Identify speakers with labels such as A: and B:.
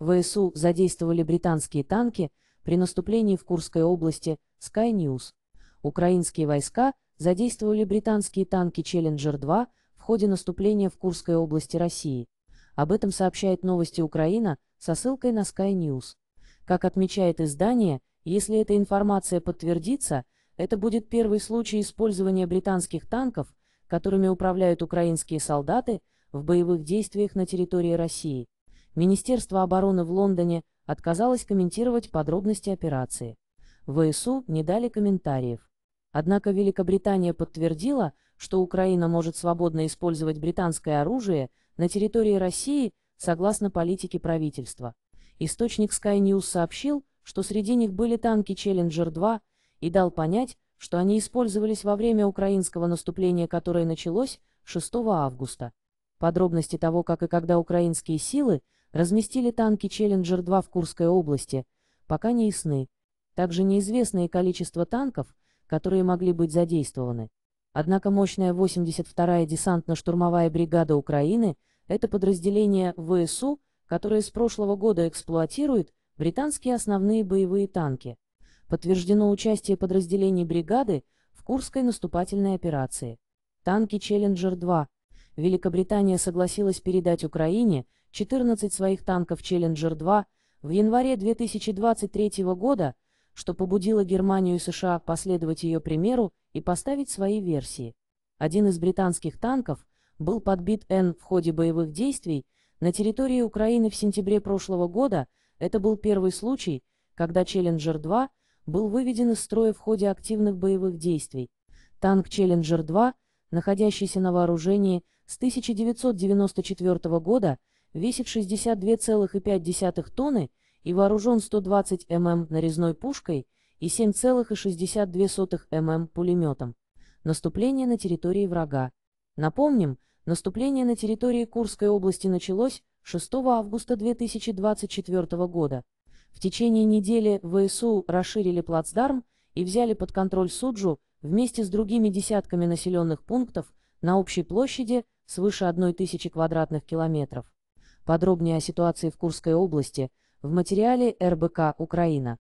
A: ВСУ задействовали британские танки при наступлении в Курской области Sky News. Украинские войска задействовали британские танки Challenger 2 в ходе наступления в Курской области России. Об этом сообщает новости Украина со ссылкой на Sky News. Как отмечает издание, если эта информация подтвердится, это будет первый случай использования британских танков, которыми управляют украинские солдаты, в боевых действиях на территории России. Министерство обороны в Лондоне отказалось комментировать подробности операции. ВСУ не дали комментариев. Однако Великобритания подтвердила, что Украина может свободно использовать британское оружие на территории России согласно политике правительства. Источник Sky News сообщил, что среди них были танки Challenger 2 и дал понять, что они использовались во время украинского наступления, которое началось 6 августа. Подробности того, как и когда украинские силы Разместили танки «Челленджер-2» в Курской области, пока не ясны. Также неизвестно и количество танков, которые могли быть задействованы. Однако мощная 82-я десантно-штурмовая бригада Украины – это подразделение ВСУ, которое с прошлого года эксплуатирует британские основные боевые танки. Подтверждено участие подразделений бригады в Курской наступательной операции. Танки «Челленджер-2» Великобритания согласилась передать Украине – 14 своих танков «Челленджер-2» в январе 2023 года, что побудило Германию и США последовать ее примеру и поставить свои версии. Один из британских танков был подбит Н в ходе боевых действий на территории Украины в сентябре прошлого года, это был первый случай, когда «Челленджер-2» был выведен из строя в ходе активных боевых действий. Танк «Челленджер-2», находящийся на вооружении с 1994 года, весит 62,5 тонны и вооружен 120 мм нарезной пушкой и 7,62 мм пулеметом. Наступление на территории врага. Напомним, наступление на территории Курской области началось 6 августа 2024 года. В течение недели ВСУ расширили плацдарм и взяли под контроль Суджу вместе с другими десятками населенных пунктов на общей площади свыше 1000 квадратных километров. Подробнее о ситуации в Курской области в материале РБК «Украина».